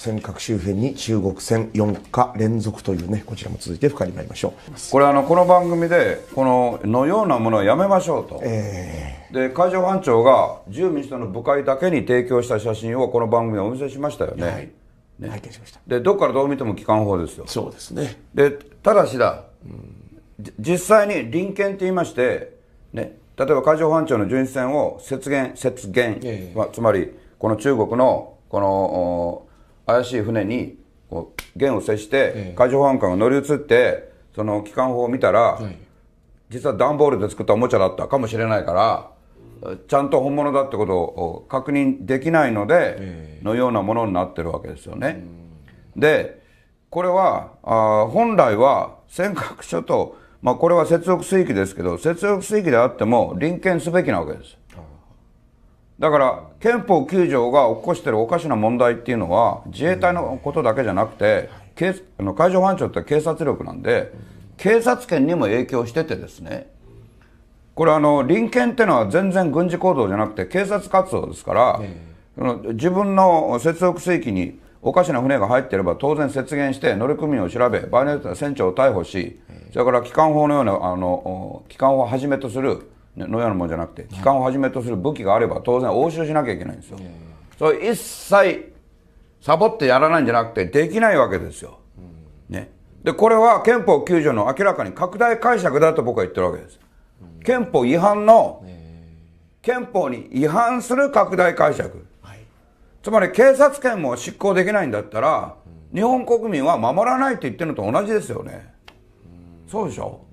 尖閣周辺に中国船4日連続というねこちらも続いて深にまいりましょうこれあのこの番組でこののようなものはやめましょうと、えー、で海上保安庁が自由民主党の部会だけに提供した写真をこの番組でお見せしましたよね、はい、ね、拝見しましたでどっからどう見ても機関法ですよそうですねでただしだ、うん、実際に臨検って言いましてね例えば海上保安庁の巡視船を節減節減、えー、まあ、つまりこの中国のこの怪しい船にこう弦を接して海上保安官が乗り移ってその機関砲を見たら、実は段ボールで作ったおもちゃだったかもしれないからちゃんと本物だってことを確認できないので、のようなものになってるわけですよね。でこれはあ本来は尖閣諸島、まあ、これは接続水域ですけど接続水域であっても臨検すべきなわけです。だから憲法9条が起こしているおかしな問題っていうのは自衛隊のことだけじゃなくて、あの海上保安庁って警察力なんで警察権にも影響しててですねこれあの臨検っていうのは全然軍事行動じゃなくて警察活動ですから、その自分の接続水域におかしな船が入っていれば当然雪原して乗組員を調べ場合によっては船長を逮捕しそれから機関法のようなあの機関法をはじめとするのようなもんじゃなくて機関をはじめとする武器があれば当然押収しなきゃいけないんですよ、それ一切サボってやらないんじゃなくてできないわけですよ、ね、でこれは憲法9条の明らかに拡大解釈だと僕は言ってるわけです憲法違反の憲法に違反する拡大解釈、つまり警察権も執行できないんだったら、日本国民は守らないって言ってるのと同じですよね、そうでしょ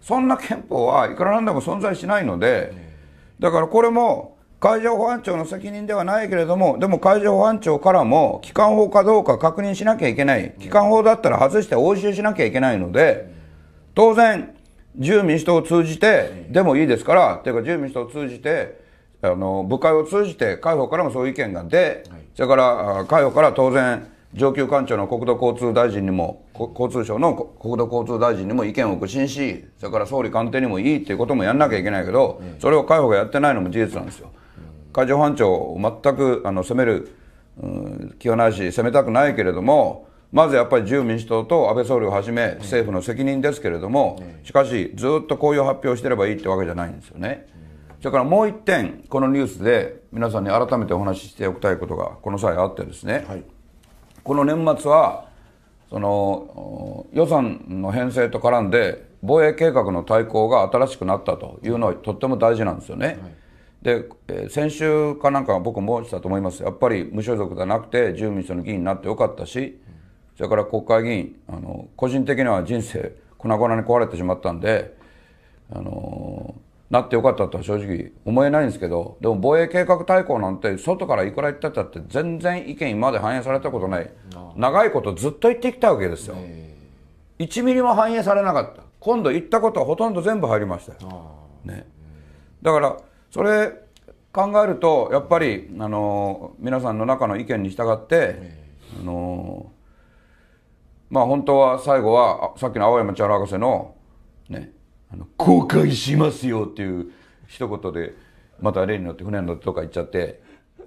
そんな憲法はいくらなんでも存在しないので、だからこれも海上保安庁の責任ではないけれども、でも海上保安庁からも、機関法かどうか確認しなきゃいけない、機関法だったら外して押収しなきゃいけないので、当然、自由民主党を通じて、でもいいですから、っていうか、自由民主党を通じて、あの部会を通じて、海保からもそういう意見が出、それから海保から当然、上級官庁の国土交通大臣にも交通省の国土交通大臣にも意見を苦心しそれから総理官邸にもいいっていうこともやんなきゃいけないけど、それを海保がやってないのも事実なんですよ。海上保安庁を全くあの攻める、うん、気はないし攻めたくないけれどもまずやっぱり自由民主党と安倍総理をはじめ、政府の責任ですけれども、しかしずっとこういう発表してればいいってわけじゃないんですよね。それからもう一点このニュースで皆さんに改めてお話ししておきたいことがこの際あってですね、はいこの年末はその予算の編成と絡んで防衛計画の大綱が新しくなったというのはとっても大事なんですよね。はい、で、え先週かなんか僕もしたと思いますやっぱり無所属じゃなくて自由民主党の議員になってよかったし、それから国会議員あの個人的には人生粉々に壊れてしまったんであのーなってよかったとは正直思えないんですけど、でも防衛計画大綱なんて外からいくら言ったったって全然意見今まで反映されたことない。長いことずっと言ってきたわけですよ。1ミリも反映されなかった。今度言ったことはほとんど全部入りましたよ。ね。だから、それ考えると、やっぱり、あの、皆さんの中の意見に従って、あの、まあ本当は最後は、さっきの青山千原博士の、ね、あの後悔しますよっていう一言でまた例に乗って船に乗ってとか行っちゃって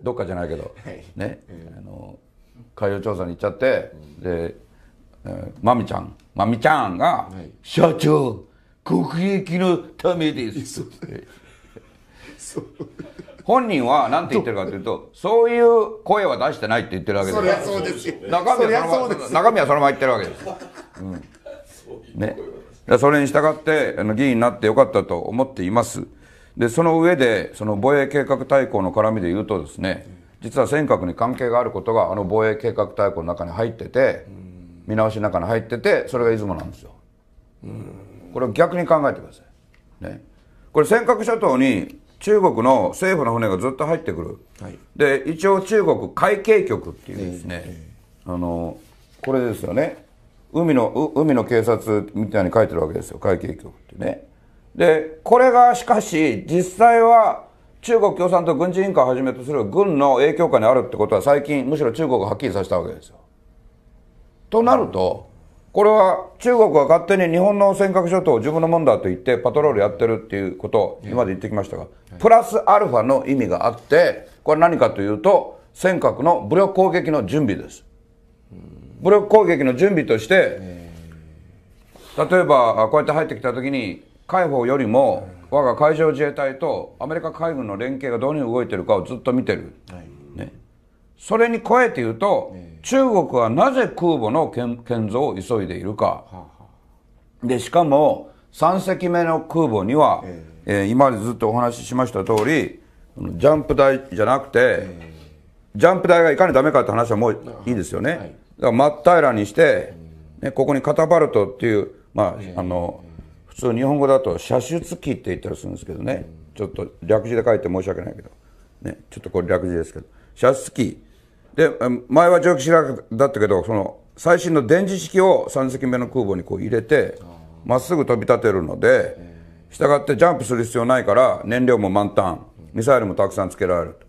どっかじゃないけど、ね、あの海洋調査に行っちゃって、で、えー、マミちゃんマミちゃんが「社長国益のためです」本人は何て言ってるかというとそういう声は出してないって言ってるわけです中身はそのまま言ってるわけです、うん、ねそれに従って、あの、議員になってよかったと思っています。で、その上で、その防衛計画大綱の絡みで言うとですね、実は尖閣に関係があることが、あの防衛計画大綱の中に入ってて、見直しの中に入ってて、それが出雲なんですよ。これを逆に考えてください。ね。これ尖閣諸島に中国の政府の船がずっと入ってくる、はい、で一応中国海警局っていうですね、えーえー、あのこれですよね海の海の警察みたいに書いてるわけですよ海警局ってねでこれがしかし実際は中国共産党軍事委員会をはじめとする軍の影響下にあるってことは最近むしろ中国がはっきりさせたわけですよとなるとこれは中国が勝手に日本の尖閣諸島を自分のもんだと言ってパトロールやってるっていうことを今まで言ってきましたがプラスアルファの意味があってこれ何かというと尖閣の武力攻撃の準備です。武力攻撃の準備として、例えばこうやって入ってきたときに海保よりも我が海上自衛隊とアメリカ海軍の連携がどうに動いてるかをずっと見てる、はいね、それに加えて言うと、えー、中国はなぜ空母の建造を急いでいるか、はあはあ、でしかも3隻目の空母には、えー、えー、今までずっとお話ししました通りジャンプ台じゃなくて、えー、ジャンプ台がいかにダメかって話はもういいですよね、はいら真っ平らにして、ね、ここにカタパルトっていう、まあ、あの、普通日本語だと射出機って言ったりするんですけどね、ちょっと略字で書いて申し訳ないけど、ね、ちょっとこれ略字ですけど、射出機。で、前は蒸気白だったけど、その、最新の電磁式を3隻目の空母にこう入れて、まっすぐ飛び立てるので、したがってジャンプする必要ないから、燃料も満タン、ミサイルもたくさんつけられると。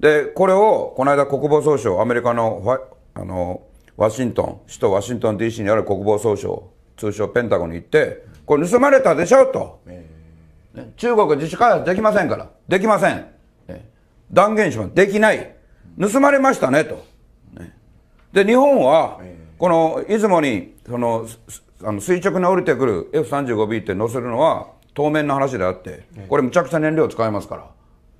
で、これを、この間国防総省、アメリカのあのワシントン首都ワシントン DC にある国防総省通称ペンタゴンに行ってこれ盗まれたでしょと、えー中国自主開発できませんからできません、断言しますできない盗まれましたねと、ね、で日本はこの出雲にそのあの垂直に降りてくる F35B って載せるのは当面の話であってこれむちゃくちゃ燃料使いますか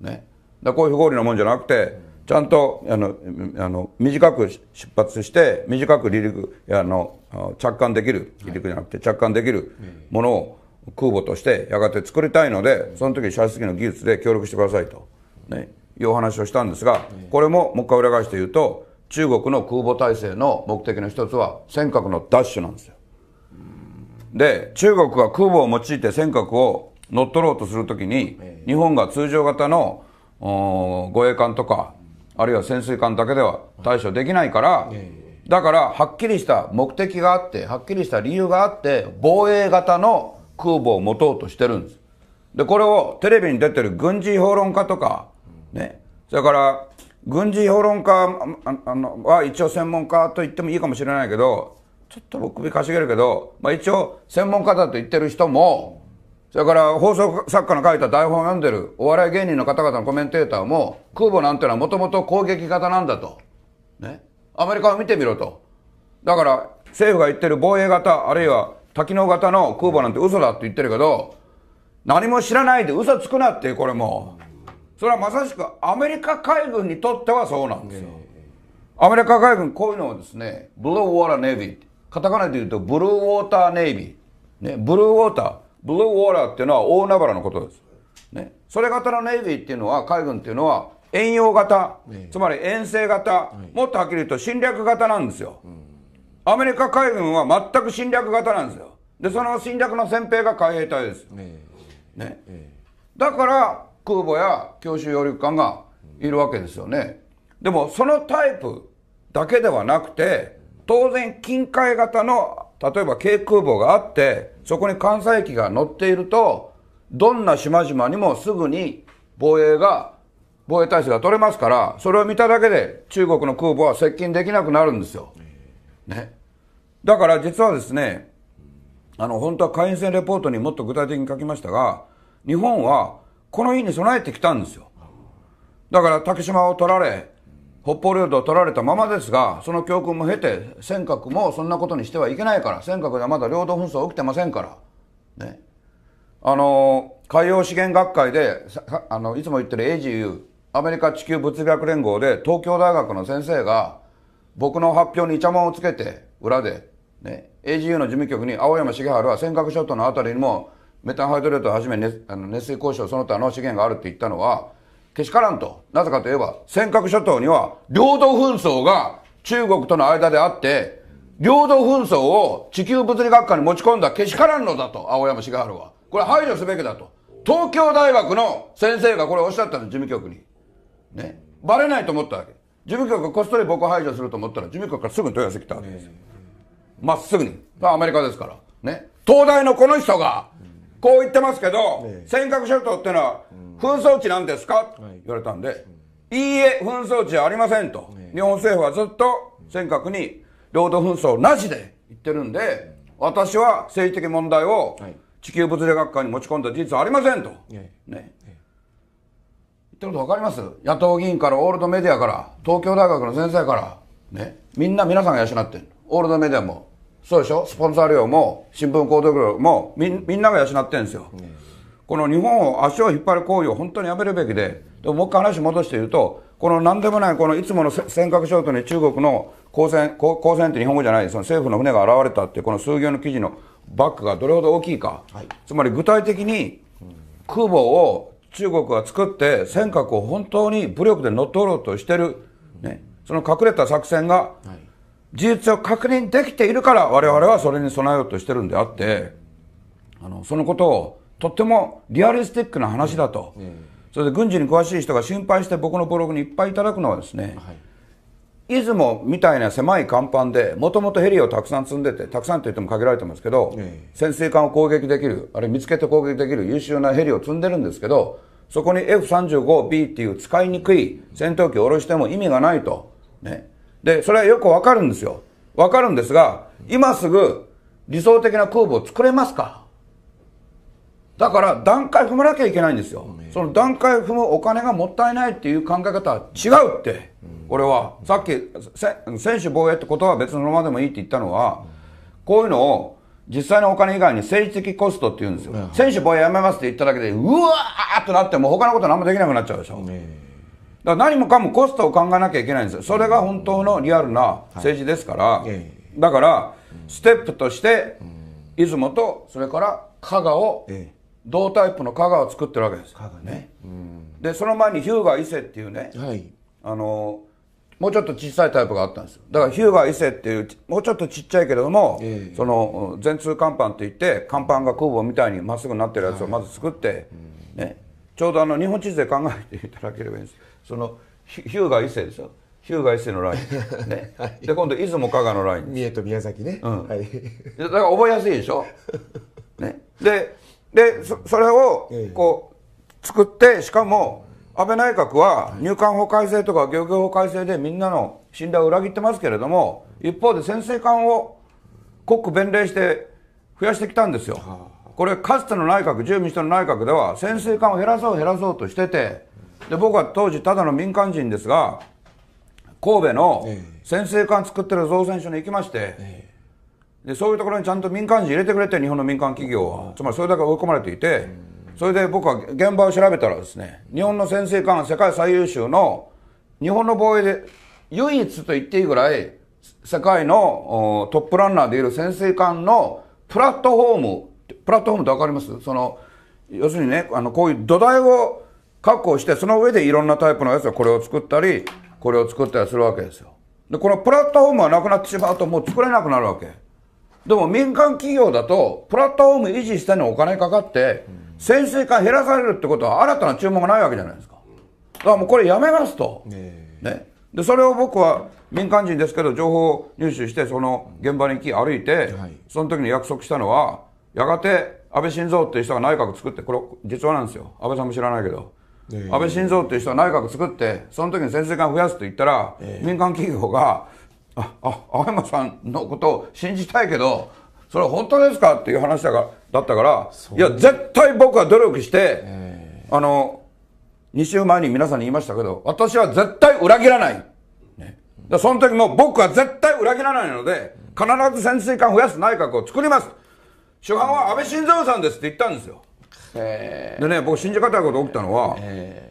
らねだこういう不合理なもんじゃなくてちゃんとあのあの短く出発して短く離陸あの着艦できる離陸じゃなくて着艦できるものを空母としてやがて作りたいのでその時射出機の技術で協力してくださいと、ね、いうお話をしたんですがこれももう一回裏返して言うと中国の空母体制の目的の一つは尖閣の奪取なんですよ。で中国が空母を用いて尖閣を乗っ取ろうとするときに日本が通常型の護衛艦とかあるいは潜水艦だけでは対処できないから、だから、はっきりした目的があって、はっきりした理由があって、防衛型の空母を持とうとしてるんです。で、これをテレビに出てる軍事評論家とか、ね、それから、軍事評論家あのは一応専門家と言ってもいいかもしれないけど、ちょっと僕首かしげるけど、まあ一応専門家だと言ってる人も、それから放送作家の書いた台本を読んでるお笑い芸人の方々のコメンテーターも空母なんてのはもともと攻撃型なんだと。ね。アメリカを見てみろと。だから政府が言ってる防衛型あるいは多機能型の空母なんて嘘だって言ってるけど何も知らないで嘘つくなってこれもそれはまさしくアメリカ海軍にとってはそうなんですよ。アメリカ海軍こういうのをですねブルーウォーターネイビーカタカナで言うとブルーウォーターネイビー、ね、ブルーウォーターブルーウォーラーっていうのは大海原のことです。ね。それ型のネイビーっていうのは、海軍っていうのは、遠洋型、つまり遠征型、もっとはっきり言うと侵略型なんですよ。アメリカ海軍は全く侵略型なんですよ。で、その侵略の先兵が海兵隊ですね。だから、空母や強襲揚陸艦がいるわけですよね。でも、そのタイプだけではなくて、当然、近海型の、例えば軽空母があって、そこに関西機が乗っていると、どんな島々にもすぐに防衛が、防衛体制が取れますから、それを見ただけで中国の空母は接近できなくなるんですよ。ね。だから実はですね、あの、本当は会員制レポートにもっと具体的に書きましたが、日本はこの日に備えてきたんですよ。だから竹島を取られ、北方領土を取られたままですがその教訓も経て尖閣もそんなことにしてはいけないから尖閣ではまだ領土紛争起きてませんからねあの海洋資源学会であのいつも言ってる AGU アメリカ地球物理学連合で東京大学の先生が僕の発表にイチャモンをつけて裏で、ね、AGU の事務局に青山茂治は尖閣諸島のあたりにもメタンハイドレートをはじめ熱水交渉その他の資源があるって言ったのはけしからんと。なぜかといえば、尖閣諸島には領土紛争が中国との間であって、領土紛争を地球物理学科に持ち込んだけしからんのだと、青山茂春は。これ排除すべきだと。東京大学の先生がこれおっしゃったの、事務局に。ね。バレないと思ったわけ。事務局がこっそり僕を排除すると思ったら、事務局からすぐに問い合わせ来きたわけですよ。まっすぐに。アメリカですから。ね。東大のこの人が、こう言ってますけど、え尖閣諸島ってのは紛争地なんですか、うん、言われたんで、いいえ、紛争地はありませんと、え、日本政府はずっと尖閣に領土紛争なしで言ってるんで、私は政治的問題を地球物理学会に持ち込んだ事実はありませんと、ね、言ってること分かります野党議員からオールドメディアから東京大学の先生から、ね、みんな皆さんが養ってるオールドメディアもそうでしょスポンサー料も新聞購読料もみんなが養ってるんですよ、うん、この日本を足を引っ張る行為を本当にやめるべきででももう一回話戻して言うとこの何でもないこのいつもの尖閣諸島に中国の公船公船って日本語じゃないその政府の船が現れたってこの数行の記事のバックがどれほど大きいか、はい、つまり具体的に空母を中国が作って尖閣を本当に武力で乗っ取ろうとしてる、ね、その隠れた作戦が、はい事実を確認できているから我々はそれに備えようとしてるんであってあのそのことをとってもリアリスティックな話だと、それで軍事に詳しい人が心配して僕のブログにいっぱいいただくのはですね、出雲みたいな狭い甲板でもともとヘリをたくさん積んでてたくさんといっても限られてますけど、潜水艦を攻撃できるあるいは見つけて攻撃できる優秀なヘリを積んでるんですけどそこに F35B っていう使いにくい戦闘機を下ろしても意味がないとねで、それはよくわかるんですよ。わかるんですが、今すぐ理想的な空母を作れますかだから段階踏まなきゃいけないんですよ。その段階踏むお金がもったいないっていう考え方は違うって、俺は。さっき、選手防衛ってことは別のままでもいいって言ったのは、こういうのを実際のお金以外に政治的コストって言うんですよ。選手防衛やめますって言っただけで、うわーってなっても他のこと何もできなくなっちゃうでしょ。だから何もかもコストを考えなきゃいけないんですよ。それが本当のリアルな政治ですから、だから、ステップとして、出雲と、それから加賀を、同タイプの加賀を作ってるわけです。加賀ね。で、その前に日向伊勢っていうね、はい、あの、もうちょっと小さいタイプがあったんですよ。だから日向伊勢っていう、もうちょっとちっちゃいけれども、えー、その、全通甲板っていって、甲板が空母みたいにまっすぐなってるやつをまず作って、はい、ね、ちょうどあの、日本地図で考えていただければいいんです。よ。その日向伊勢ですよ日向伊勢のライン、ねはい、で今度出雲加賀のライン三重と宮崎ね、うん、はい、だから覚えやすいでしょ、ね、ででそそれをこう作ってしかも安倍内閣は入管法改正とか漁業法改正でみんなの信頼を裏切ってますけれども一方で潜水艦を国弁令して増やしてきたんですよこれかつての内閣自由民主党の内閣では潜水艦を減らそう減らそうとしててで僕は当時ただの民間人ですが神戸の潜水艦作ってる造船所に行きまして、ええ、でそういうところにちゃんと民間人入れてくれて日本の民間企業はつまりそれだけ追い込まれていてそれで僕は現場を調べたらですね日本の潜水艦は世界最優秀の日本の防衛で唯一と言っていいぐらい世界のトップランナーでいる潜水艦のプラットフォームプラットフォームって分かりますその要するにねあのこういう土台を確保して、その上でいろんなタイプのやつはこれを作ったり、これを作ったりするわけですよ。で、このプラットフォームがなくなってしまうともう作れなくなるわけ。でも民間企業だと、プラットフォーム維持したのにお金かかって、潜水艦減らされるってことは新たな注文がないわけじゃないですか。だからもうこれやめますと。ね。で、それを僕は民間人ですけど、情報を入手して、その現場にき歩いて、その時に約束したのは、やがて安倍晋三っていう人が内閣作って、これ実話なんですよ。安倍さんも知らないけど。安倍晋三っていう人は内閣作ってその時に潜水艦増やすと言ったら、民間企業が「ああ青山さんのことを信じたいけどそれは本当ですか?」っていう話だがだったからいや絶対僕は努力して、あの2週前に皆さんに言いましたけど私は絶対裏切らない、ね、その時も僕は絶対裏切らないので必ず潜水艦増やす内閣を作ります主犯は安倍晋三さんですって言ったんですよでね、僕、信じがたいこと起きたのは、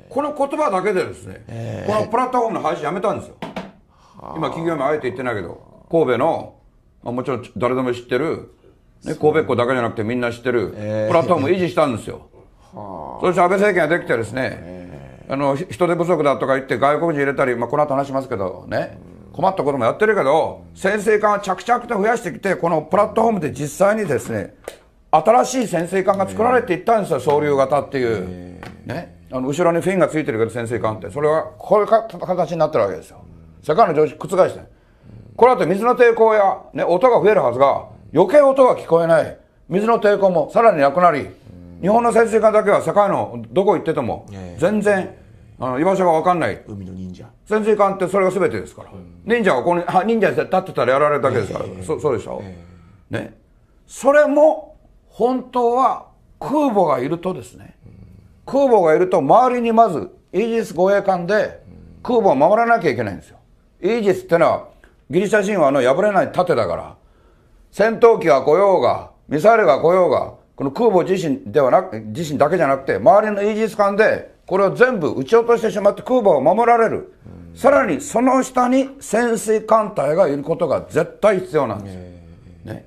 この言葉だけでですね、このプラットフォームの廃止やめたんですよ。今、企業名あえて言ってないけど、神戸の、あ、もちろん誰でも知ってる、ね、神戸っ子だけじゃなくてみんな知ってる、プラットフォーム維持したんですよ。そして安倍政権ができてですね、あの人手不足だとか言って外国人入れたり、まあ、この後話しますけどね、困ったこともやってるけど、先生間は着々と増やしてきて、このプラットフォームで実際にですね、新しい潜水艦が作られていったんですよ、総流型っていう、ね、あの後ろにフィンがついてるけど潜水艦ってそれがこういう形になってるわけですよ世界の常識覆してこれだと水の抵抗や、ね、音が増えるはずが余計音が聞こえない水の抵抗もさらになくなり日本の潜水艦だけは世界のどこ行ってても全然あの居場所が分かんない海の忍者潜水艦ってそれが全てですから、忍者はここにあ忍者で立ってたらやられるだけですから、そそうでしょ、う。ねそれも本当は空母がいるとですね、空母がいると周りにまずイージス護衛艦で空母を守らなきゃいけないんですよ。イージスってのはギリシャ神話の破れない盾だから、戦闘機が来ようが、ミサイルが来ようが、この空母自身ではなく、自身だけじゃなくて、周りのイージス艦でこれを全部撃ち落としてしまって空母を守られる。さらにその下に潜水艦隊がいることが絶対必要なんですね。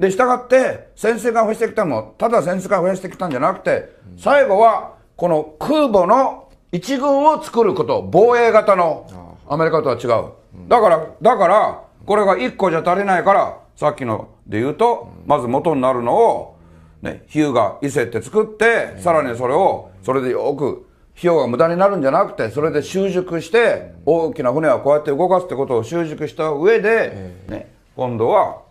で、従って潜水艦を増やしてきたのも、ただ潜水艦を増やしてきたんじゃなくて、最後はこの空母の一軍を作ること、防衛型のアメリカとは違う。だから、だから、これが1個じゃ足りないから、さっきので言うと、まず元になるのを、ね、ヒューが伊勢って作って、さらにそれを、それでよく、費用が無駄になるんじゃなくて、それで習熟して、大きな船はこうやって動かすってことを習熟した上で、ね、今度は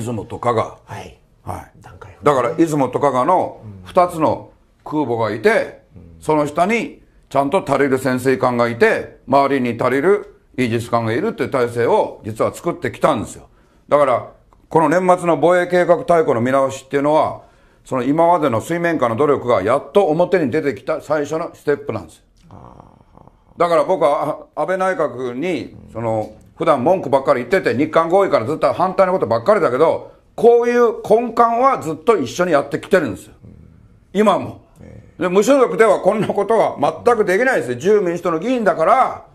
出雲と加賀はい、はい、段階だから出雲と加賀の2つの空母がいて、その下にちゃんと足りる潜水艦がいて周りに足りるイージス艦がいるっていう体制を実は作ってきたんですよだからこの年末の防衛計画大綱の見直しっていうのはその今までの水面下の努力がやっと表に出てきた最初のステップなんですよだから僕は安倍内閣にその普段文句ばっかり言ってて、日韓合意からずっと反対のことばっかりだけど、こういう根幹はずっと一緒にやってきてるんですよ。今も。で無所属ではこんなことは全くできないですよ。自由民主党の議員だから、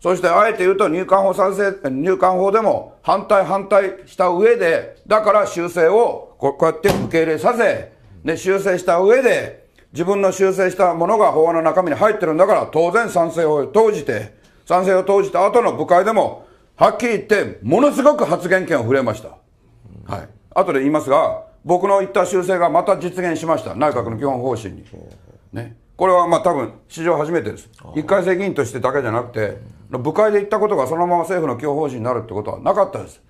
そしてあえて言うと入管法賛成、入管法でも反対反対した上で、だから修正をこうやって受け入れさせ、で、修正した上で、自分の修正したものが法案の中身に入ってるんだから、当然賛成を投じて、賛成を投じた後の部会でも、はっきり言って、ものすごく発言権を触れました。はい。後で言いますが、僕の言った修正がまた実現しました。内閣の基本方針に。ね。これはまあ多分、史上初めてです。一回生議員としてだけじゃなくて、部会で言ったことがそのまま政府の基本方針になるってことはなかったです。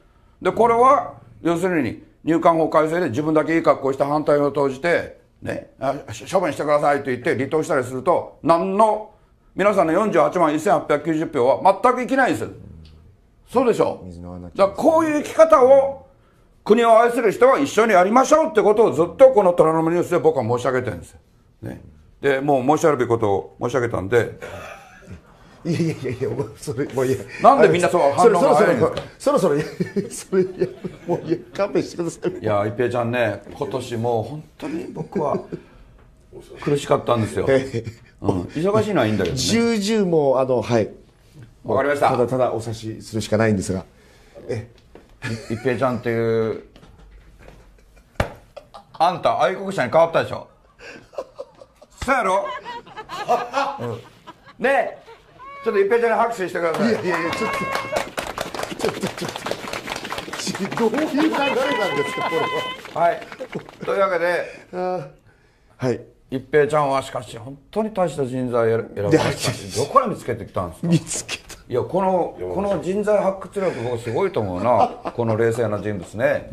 で、これは、要するに、入管法改正で自分だけいい格好した反対を投じて、ね、処分してくださいと言って離党したりすると、何の皆さんの48万1890票は全くいきないんですよ。そうでしょう。じゃあこういう生き方を国を愛する人は一緒にやりましょうってことをずっとこの虎ノ門ニュースで僕は申し上げてるんですよ。ね。で、もう申し上げることを申し上げたんで、いやいやいやいや、それもういや。なんでみんなそう反応が早いんですか。そろそろそろそろそれもういや勘弁してください。いや一平ちゃんね、今年もう本当に僕は苦しかったんですよ。忙しいのはいいんだけどね重々もうあのはいわかりましたただただお察しするしかないんですがえ一平ちゃんっていうあんた愛国者に変わったでしょそうやろ、うん、ねえちょっと一平ちゃんに拍手してくださいいやいやいやちょっとちょっとちょっとちどういう流れなんですかこれははいというわけではい一平ちゃんはしかし本当に大した人材を選ばれたどこら見つけてきたんですか見つけたいやこのこの人材発掘力僕すごいと思うなこの冷静な人物ね